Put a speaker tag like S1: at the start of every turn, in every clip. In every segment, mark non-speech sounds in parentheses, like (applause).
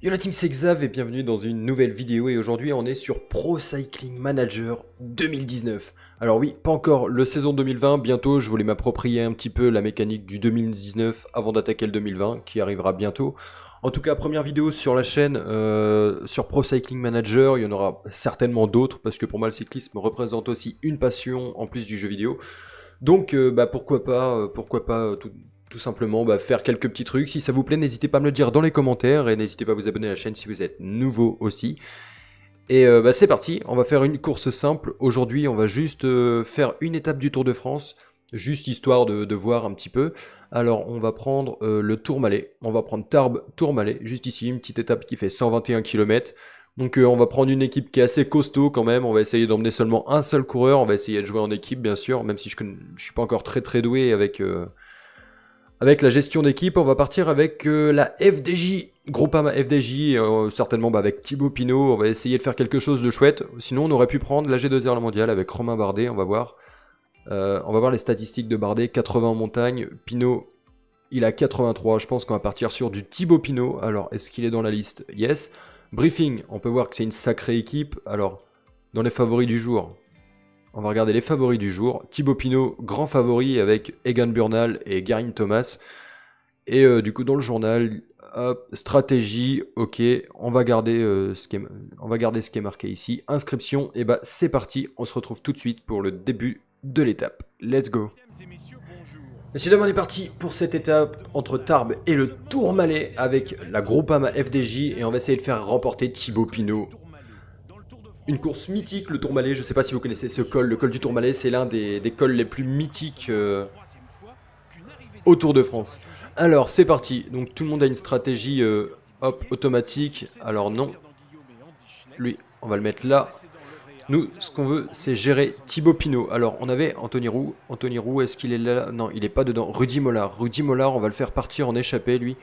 S1: Yo la team, c'est Xav et bienvenue dans une nouvelle vidéo et aujourd'hui on est sur Pro Cycling Manager 2019. Alors oui, pas encore le saison 2020, bientôt je voulais m'approprier un petit peu la mécanique du 2019 avant d'attaquer le 2020 qui arrivera bientôt. En tout cas, première vidéo sur la chaîne euh, sur Pro Cycling Manager, il y en aura certainement d'autres parce que pour moi le cyclisme représente aussi une passion en plus du jeu vidéo. Donc euh, bah, pourquoi pas, euh, pourquoi pas tout, tout simplement bah, faire quelques petits trucs. Si ça vous plaît, n'hésitez pas à me le dire dans les commentaires et n'hésitez pas à vous abonner à la chaîne si vous êtes nouveau aussi. Et euh, bah, c'est parti, on va faire une course simple. Aujourd'hui, on va juste euh, faire une étape du Tour de France, juste histoire de, voir un petit peu. Alors, on va prendre le euh, le Tourmalet. On va prendre Tarbes Tourmalet, juste ici, une petite étape qui fait 121 km. Donc on va prendre une équipe qui est assez costaud quand même, on va essayer d'emmener seulement un seul coureur, on va essayer de jouer en équipe bien sûr, même si je ne suis pas encore très très doué avec, avec la gestion d'équipe, on va partir avec euh, la FDJ, Groupama FDJ, euh, certainement bah, avec Thibaut Pinot, on va essayer de faire quelque chose de chouette. Sinon, on aurait pu prendre la G2R mondiale avec Romain Bardet, on va voir. Euh, on va voir les statistiques de Bardet, 80 en montagne, Pinot, il a 83, je pense qu'on va partir sur du Thibaut Pinot. Alors, est-ce qu'il est dans la liste Yes. Briefing, on peut voir que c'est une sacrée équipe. Alors, dans les favoris du jour, on va regarder les favoris du jour. Thibaut Pinot, grand favori avec Egan Burnal et Garin Thomas. Et euh, du coup, dans le journal, stratégie, ok, on va, garder, euh, ce qui est, on va garder ce qui est marqué ici. Inscription, et eh bah ben, c'est parti, on se retrouve tout de suite pour le début de l'étape. Let's go Messieurs, on est parti pour cette étape entre Tarbes et le Tourmalet avec la Groupama FDJ et on va essayer de faire remporter Thibaut Pinot une course mythique, le Tourmalet. Je ne sais pas si vous connaissez ce col. Le col du Tourmalet, c'est l'un des, cols les plus mythiques euh, autour de France. Alors, c'est parti. Donc, tout le monde a une stratégie euh, hop, automatique. Alors, non. Lui, on va le mettre là. Nous, ce qu'on veut, c'est gérer Thibaut Pinot. Alors, on avait Anthony Roux. Anthony Roux, est-ce qu'il est là Non, il n'est pas dedans. Rudy Mollard. Rudy Mollard, on va le faire partir en échappée, lui.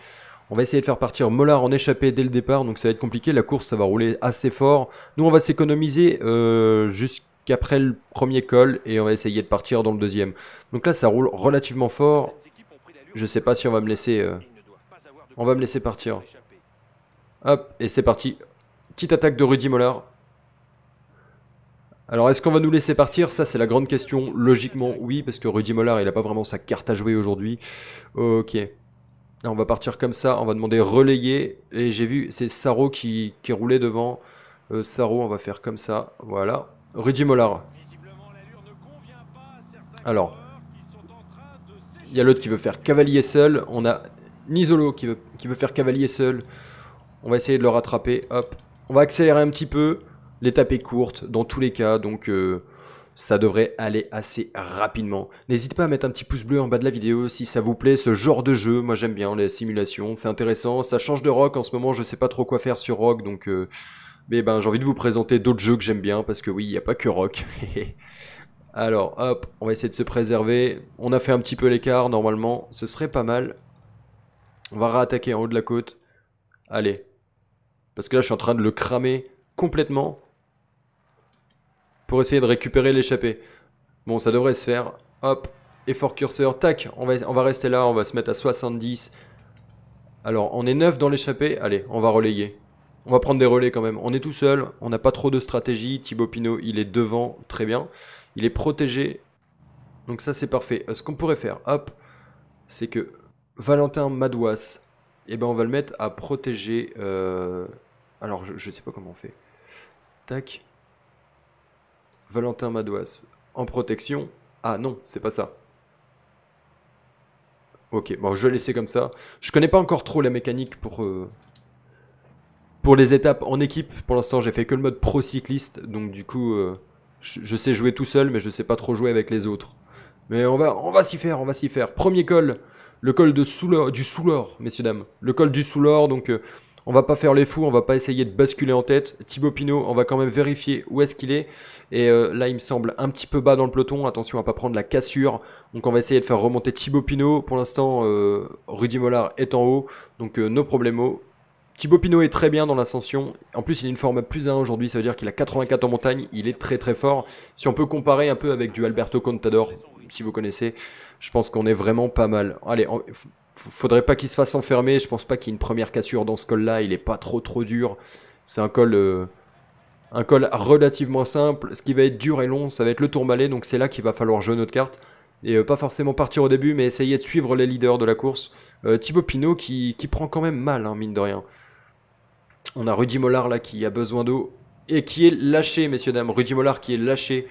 S1: On va essayer de faire partir Mollard en échappée dès le départ, donc ça va être compliqué. La course, ça va rouler assez fort. Nous, on va s'économiser euh, jusqu'après le premier col et on va essayer de partir dans le deuxième. Donc là, ça roule relativement fort. Je sais pas si on va me laisser... Euh, on va me laisser partir. Hop, et c'est parti. Petite attaque de Rudy Mollard. Alors, est-ce qu'on va nous laisser partir Ça, c'est la grande question. Logiquement, oui, parce que Rudy Mollard, il n'a pas vraiment sa carte à jouer aujourd'hui. Ok on va partir comme ça, on va demander relayer. Et j'ai vu, c'est Saro qui, qui roulait devant. Euh, Saro, on va faire comme ça. Voilà. Rudy Mollard. Alors, il y a l'autre qui veut faire cavalier seul. On a Nisolo qui veut, qui veut faire cavalier seul. On va essayer de le rattraper. Hop. On va accélérer un petit peu. L'étape est courte dans tous les cas. Donc, euh, ça devrait aller assez rapidement. N'hésitez pas à mettre un petit pouce bleu en bas de la vidéo si ça vous plaît ce genre de jeu. Moi j'aime bien les simulations, c'est intéressant, ça change de rock en ce moment, je sais pas trop quoi faire sur rock donc euh, mais ben j'ai envie de vous présenter d'autres jeux que j'aime bien parce que oui, il n'y a pas que rock. (laughs) Alors, hop, on va essayer de se préserver. On a fait un petit peu l'écart normalement, ce serait pas mal. On va réattaquer en haut de la côte. Allez. Parce que là, je suis en train de le cramer complètement pour essayer de récupérer l'échappée. Bon, ça devrait se faire. Hop, effort curseur, tac, on va, on va rester là, on va se mettre à 70. Alors, on est neuf dans l'échappée, allez, on va relayer. On va prendre des relais quand même. On est tout seul, on n'a pas trop de stratégie. Thibaut Pinot, il est devant, très bien. Il est protégé. Donc ça, c'est parfait. Euh, ce qu'on pourrait faire, hop, c'est que Valentin Madouas, et eh ben, on va le mettre à protéger... Euh, alors, je ne sais pas comment on fait. Tac. Valentin Madouas. En protection Ah non, c'est pas ça. Ok, bon, je vais laisser comme ça. Je connais pas encore trop la mécanique pour, euh, pour les étapes en équipe. Pour l'instant, j'ai fait que le mode pro cycliste. Donc, du coup, euh, je, sais jouer tout seul, mais je sais pas trop jouer avec les autres. Mais on va, on va s'y faire, on va s'y faire. Premier col, le col de Soulor, du Soulor, messieurs, dames. Le col du Soulor, donc euh, on va pas faire les fous, on va pas essayer de basculer en tête. Thibaut Pinot, on va quand même vérifier où est-ce qu'il est. Et euh, là, il me semble un petit peu bas dans le peloton. Attention à pas prendre la cassure. Donc on va essayer de faire remonter Thibaut Pinot. Pour l'instant, euh, Rudy Mollard est en haut. Donc euh, no nos problèmes Thibaut Pinot est très bien dans l'ascension. En plus, il est une forme à plus 1 aujourd'hui. Ça veut dire qu'il a 84 en montagne. Il est très très fort. Si on peut comparer un peu avec du Alberto Contador, si vous connaissez, je pense qu'on est vraiment pas mal. Allez, on faudrait pas qu'il se fasse enfermer. Je pense pas qu'il y ait une première cassure dans ce col-là. Il est pas trop trop dur. C'est un col, euh, un col relativement simple. Ce qui va être dur et long, ça va être le tourmalet. Donc c'est là qu'il va falloir jouer notre carte et euh, pas forcément partir au début, mais essayer de suivre les leaders de la course. Euh, Thibaut Pinot qui, prend quand même mal, hein, mine de rien. On a Rudy Mollard là qui a besoin d'eau et qui est lâché, messieurs dames. Rudy Mollard qui est lâché.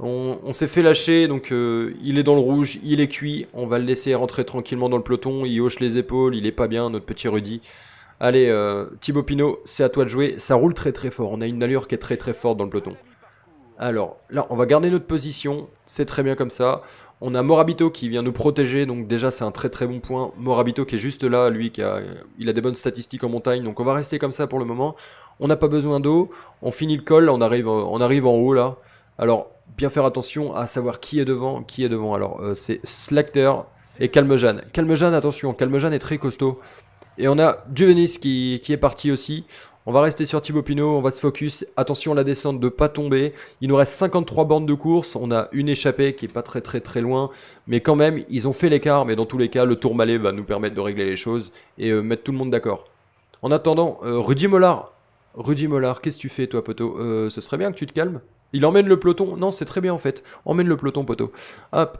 S1: On, s'est fait lâcher, donc euh, il est dans le rouge, il est cuit. On va le laisser rentrer tranquillement dans le peloton. Il hoche les épaules, il est pas bien, notre petit Rudy. Allez, euh, Thibaut Pinot, c'est à toi de jouer. Ça roule très très fort. On a une allure qui est très très forte dans le peloton. Alors là, on va garder notre position, c'est très bien comme ça. On a Morabito qui vient nous protéger, donc déjà c'est un très très bon point. Morabito qui est juste là, lui, qui a, il a des bonnes statistiques en montagne, donc on va rester comme ça pour le moment. On n'a pas besoin d'eau, on finit le col, on arrive, on arrive en haut là. Alors, bien faire attention à savoir qui est devant, qui est devant. Alors, euh, c'est Slacter et Calmejan. Calmejan, attention, Calmejean est très costaud. Et on a Duvenis qui, qui est parti aussi. On va rester sur Thibaut Pinot, on va se focus. Attention la descente de pas tomber. Il nous reste 53 bandes de course. On a une échappée qui est pas très très très loin. Mais quand même, ils ont fait l'écart. Mais dans tous les cas, le tour malais va nous permettre de régler les choses et euh, mettre tout le monde d'accord. En attendant, euh, Rudy Mollard. Rudy Mollard, qu'est-ce que tu fais toi, poteau euh, Ce serait bien que tu te calmes. Il emmène le peloton. Non, c'est très bien en fait. Emmène le peloton, poteau. Hop.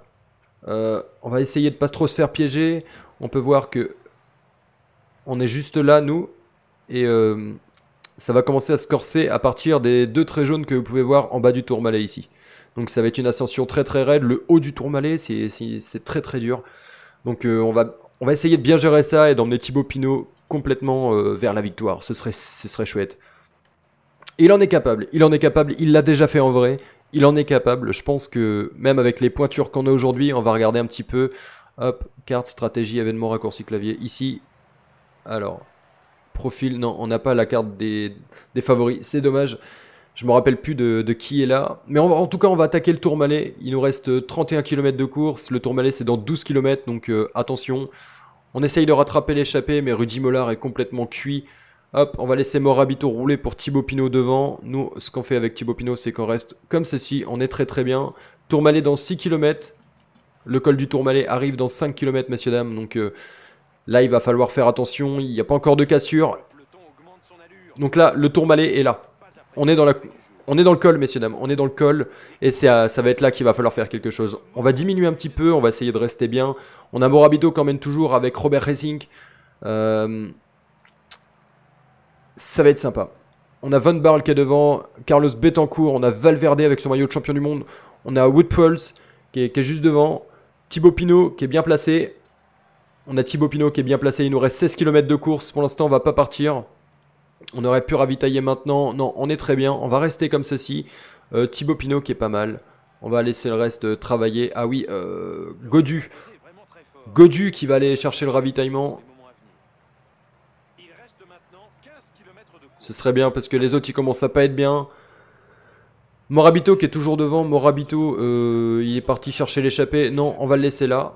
S1: on va essayer de pas trop se faire piéger. On peut voir que... On est juste là, nous. Et ça va commencer à se corser à partir des deux traits jaunes que vous pouvez voir en bas du tourmalet ici. Donc ça va être une ascension très très raide, le haut du tourmalet c'est très très dur. Donc euh, on, va, on va essayer de bien gérer ça et d'emmener Thibaut Pinot complètement euh, vers la victoire, ce serait, ce serait chouette. Il en est capable, il en est capable, il l'a déjà fait en vrai, il en est capable. Je pense que même avec les pointures qu'on a aujourd'hui, on va regarder un petit peu. Hop, carte, stratégie, événement, raccourci clavier. Ici, alors, Profil, non, on n'a pas la carte des, favoris. C'est dommage. Je me rappelle plus de, qui est là. Mais en tout cas, on va attaquer le Tourmalet. Il nous reste 31 euh, km de course. Le Tourmalet, c'est dans 12 km, donc euh, attention. On essaye de rattraper l'échappée, mais Rudy Mollard est complètement cuit. Hop, on va laisser Morabito rouler pour Thibaut Pinot devant. Nous, ce qu'on fait avec Thibaut Pinot, c'est qu'on reste comme ceci. On est très très bien. Tourmalet dans 6 km. Le col du Tourmalet arrive dans 5 km, messieurs, dames. Donc... Euh, Là, il va falloir faire attention. Il n'y a pas encore de cassure. Donc là, le tourmalet est là. On est dans la... On est dans le col, messieurs, dames. On est dans le col. Et ça va être là qu'il va falloir faire quelque chose. On va diminuer un petit peu. On va essayer de rester bien. On a Morabito qui emmène toujours avec Robert Racing. Euh, ça va être sympa. On a Van Barl qui est devant. Carlos Betancourt. On a Valverde avec son maillot de champion du monde. On a Woodpulse qui qui est juste devant. Thibaut Pinot qui est bien placé. On a Thibaut Pinot qui est bien placé. Il nous reste 16 km de course. Pour l'instant, on va pas partir. On aurait pu ravitailler maintenant. Non, on est très bien. On va rester comme ceci. Euh, Thibaut Pinot qui est pas mal. On va laisser le reste euh, travailler. Ah oui, euh, Godu. Godu qui va aller chercher le ravitaillement. Ce serait bien parce que les autres ils commencent à pas être bien. Morabito qui est toujours devant. Morabito, il est parti chercher l'échappée. Non, on va le laisser là.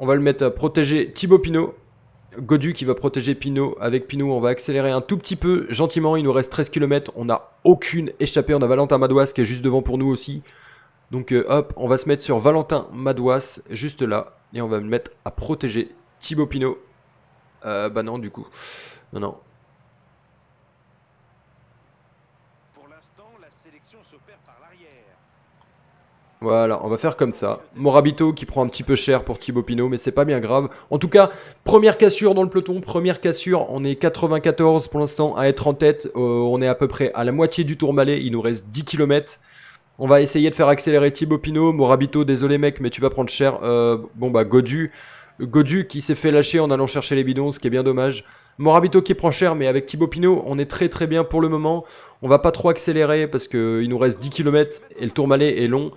S1: On va le mettre à euh, protéger Thibaut Pinot. Godu qui va protéger Pinot. Avec Pinot, on va accélérer un tout petit peu, gentiment. Il nous reste 13 km. On n'a aucune échappée. On a Valentin Madouas qui est juste devant pour nous aussi. Donc euh, hop, on va se mettre sur Valentin Madouas, juste là. Et on va le mettre à protéger Thibaut Pinot. Euh, bah non, du coup. Non, non. Pour l'instant, la sélection s'opère par l'arrière. Voilà, on va faire comme ça. Morabito qui prend un petit peu cher pour Thibaut Pinot, mais c'est pas bien grave. En tout cas, première cassure dans le peloton, première cassure. On est 94 pour l'instant à être en tête. Euh, on est à peu près à la moitié du Tourmalet. Il nous reste 10 km. On va essayer de faire accélérer Thibaut Pinot. Morabito, désolé mec, mais tu vas prendre cher. Euh, bon bah, Godu. Godu qui s'est fait lâcher en allant chercher les bidons, ce qui est bien dommage. Morabito qui prend cher, mais avec Thibaut Pinot, on est très très bien pour le moment. On va pas trop accélérer parce qu'il nous reste 10 km et le tourmalet est long.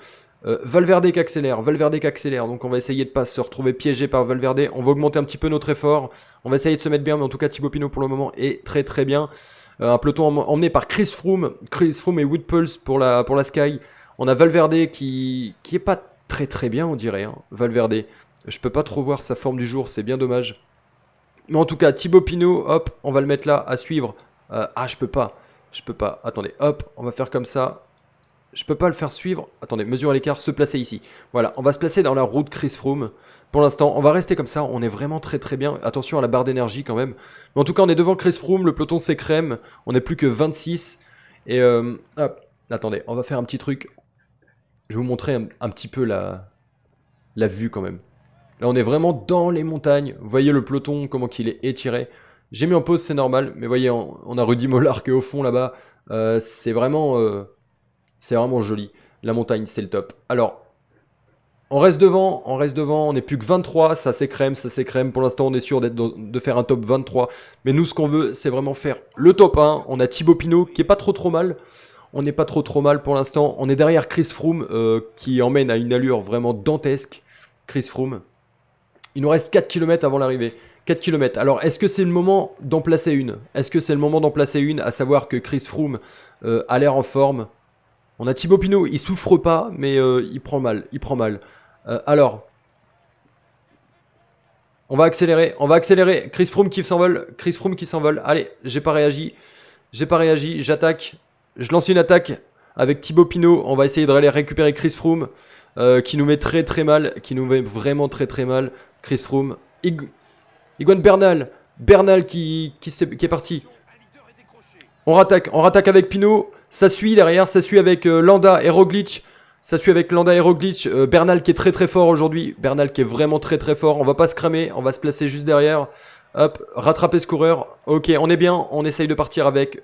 S1: Euh, Valverde qui accélère, Valverde qui accélère. Donc on va essayer de pas se retrouver piégé par Valverde. On va augmenter un petit peu notre effort. On va essayer de se mettre bien, mais en tout cas Thibaut Pinot pour le moment est très très bien. Euh, un peloton emmené par Chris Froome, Chris Froome et Woodpulse pour la pour la Sky. On a Valverde qui qui est pas très très bien on dirait. Hein, Valverde, je peux pas trop voir sa forme du jour, c'est bien dommage. Mais en tout cas Thibaut Pinot, hop, on va le mettre là à suivre. Euh, ah je peux pas, je peux pas. Attendez, hop, on va faire comme ça. Je peux pas le faire suivre. Attendez, mesure à l'écart, se placer ici. Voilà, on va se placer dans la route Chris Froome. Pour l'instant, on va rester comme ça, on est vraiment très très bien. Attention à la barre d'énergie quand même. Mais en tout cas, on est devant Chris Froome, le peloton s'écrème. On n'est plus que 26. Et euh, hop, attendez, on va faire un petit truc. Je vais vous montrer un, petit peu la, la vue quand même. Là, on est vraiment dans les montagnes. Vous voyez le peloton, comment qu'il est étiré. J'ai mis en pause, c'est normal. Mais voyez, on, a Rudy Mollard qui au fond là-bas. Euh, c'est vraiment... Euh, c'est vraiment joli. La montagne, c'est le top. Alors, on reste devant, on reste devant, on n'est plus que 23, ça crème. ça crème. Pour l'instant, on est sûr d'être de faire un top 23. Mais nous, ce qu'on veut, c'est vraiment faire le top 1. On a Thibaut Pinot qui est pas trop trop mal. On n'est pas trop trop mal pour l'instant. On est derrière Chris Froome euh, qui emmène à une allure vraiment dantesque. Chris Froome. Il nous reste 4 km avant l'arrivée. 4 km. Alors, est-ce que c'est le moment d'en placer une Est-ce que c'est le moment d'en placer une À savoir que Chris Froome euh, a l'air en forme. On a Thibaut Pinot, il souffre pas, mais euh, il prend mal, il prend mal. Euh, alors, on va accélérer, on va accélérer. Chris Froome qui s'envole, Chris Froome qui s'envole. Allez, j'ai pas réagi, j'ai pas réagi, j'attaque. Je lance une attaque avec Thibaut Pinot. On va essayer de récupérer Chris Froome, euh, qui nous met très très mal, qui nous met vraiment très très mal. Chris Froome, Iguan Bernal, Bernal qui, qui est parti. On rattaque, on rattaque avec Pinot. Ça suit derrière, ça suit avec euh, Landa et Roglic. Ça suit avec Landa et Roglic. Euh, Bernal qui est très très fort aujourd'hui. Bernal qui est vraiment très très fort. On va pas se cramer, on va se placer juste derrière. Hop, rattraper ce coureur. Ok, on est bien. On essaye de partir avec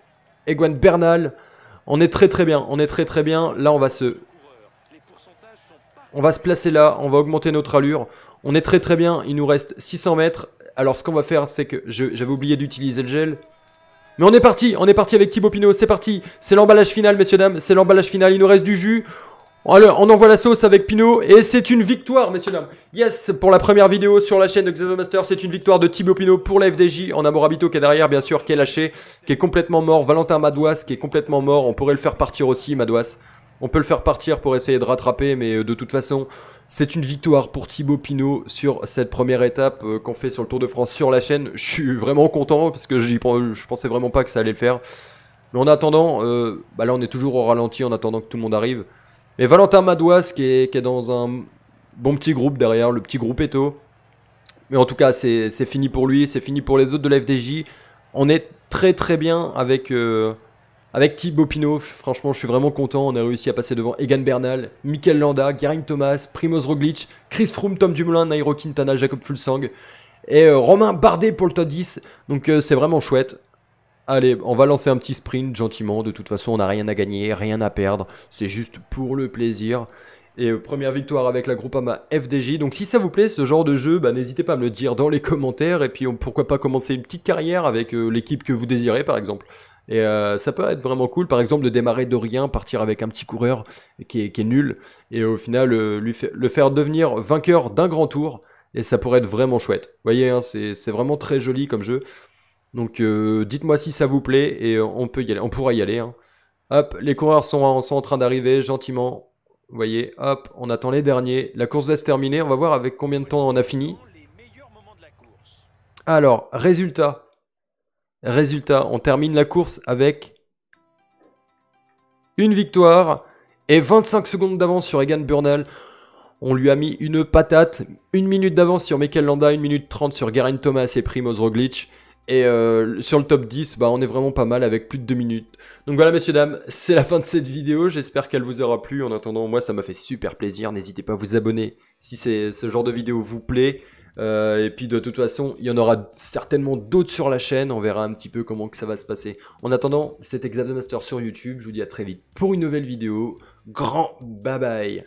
S1: Eguan Bernal. On est très très bien, on est très très bien. Là, on va se... On va se placer là, on va augmenter notre allure. On est très très bien, il nous reste 600 mètres. Alors ce qu'on va faire, c'est que j'avais oublié d'utiliser le gel. Mais on est parti, on est parti avec Thibaut Pinot, c'est parti. C'est l'emballage final, messieurs, dames, c'est l'emballage final, il nous reste du jus. on envoie la sauce avec Pinot et c'est une victoire, messieurs dames. Yes, pour la première vidéo sur la chaîne de Xenomaster, c'est une victoire de Thibaut Pinot pour la FDJ. a Morabito qui est derrière, bien sûr, qui est lâché, qui est complètement mort. Valentin Madouas qui est complètement mort. On pourrait le faire partir aussi, Madouas. On peut le faire partir pour essayer de rattraper, mais euh, de toute façon, c'est une victoire pour Thibaut Pinot sur cette première étape euh, qu'on fait sur le Tour de France sur la chaîne. Je suis vraiment content parce que je pensais vraiment pas que ça allait le faire. Mais en attendant, euh, bah là on est toujours au ralenti en attendant que tout le monde arrive. Et Valentin Madouas qui est, dans un bon petit groupe derrière, le petit groupe Eto. Mais en tout cas, c'est fini pour lui, c'est fini pour les autres de l'FDJ. On est très très bien avec, euh, avec Thibaut Pinot, franchement, je suis vraiment content. On a réussi à passer devant Egan Bernal, Mikel Landa, Garin Thomas, Primoz Roglic, Chris Froome, Tom Dumoulin, Nairo Quintana, Jacob Fulsang et euh, Romain Bardet pour le top 10. Donc euh, c'est vraiment chouette. Allez, on va lancer un petit sprint gentiment. De toute façon, on n'a rien à gagner, rien à perdre. C'est juste pour le plaisir. Et euh, première victoire avec la Groupama FDJ. Donc si ça vous plaît ce genre de jeu, bah, n'hésitez pas à me le dire dans les commentaires. Et puis pourquoi pas commencer une petite carrière avec l'équipe que vous désirez par exemple. Et euh, ça peut être vraiment cool, par exemple, de démarrer de rien, partir avec un petit coureur qui est, nul, et au final, euh, le faire devenir vainqueur d'un grand tour, et ça pourrait être vraiment chouette. Vous voyez, hein, c'est vraiment très joli comme jeu. Donc euh, dites-moi si ça vous plaît, et on, peut y aller, on pourra y aller. Hein. Hop, les coureurs sont, en train d'arriver gentiment. Vous voyez, hop, on attend les derniers. La course va se terminer, on va voir avec combien de temps on a fini. Alors, résultat, Résultat, on termine la course avec une victoire et 25 secondes d'avance sur Egan Bernal. On lui a mis une patate, une minute d'avance sur Mikel Landa, une minute 30 sur Garen Thomas et Primoz Roglic. Et euh, sur le top 10, bah, on est vraiment pas mal avec plus de 2 minutes. Donc voilà, messieurs, dames, c'est la fin de cette vidéo. J'espère qu'elle vous aura plu. En attendant, moi, ça m'a fait super plaisir. N'hésitez pas à vous abonner si ce genre de vidéo vous plaît. Euh, et puis de toute façon, il y en aura certainement d'autres sur la chaîne. On verra un petit peu comment que ça va se passer. En attendant, c'était de Master sur YouTube. Je vous dis à très vite pour une nouvelle vidéo. Grand bye bye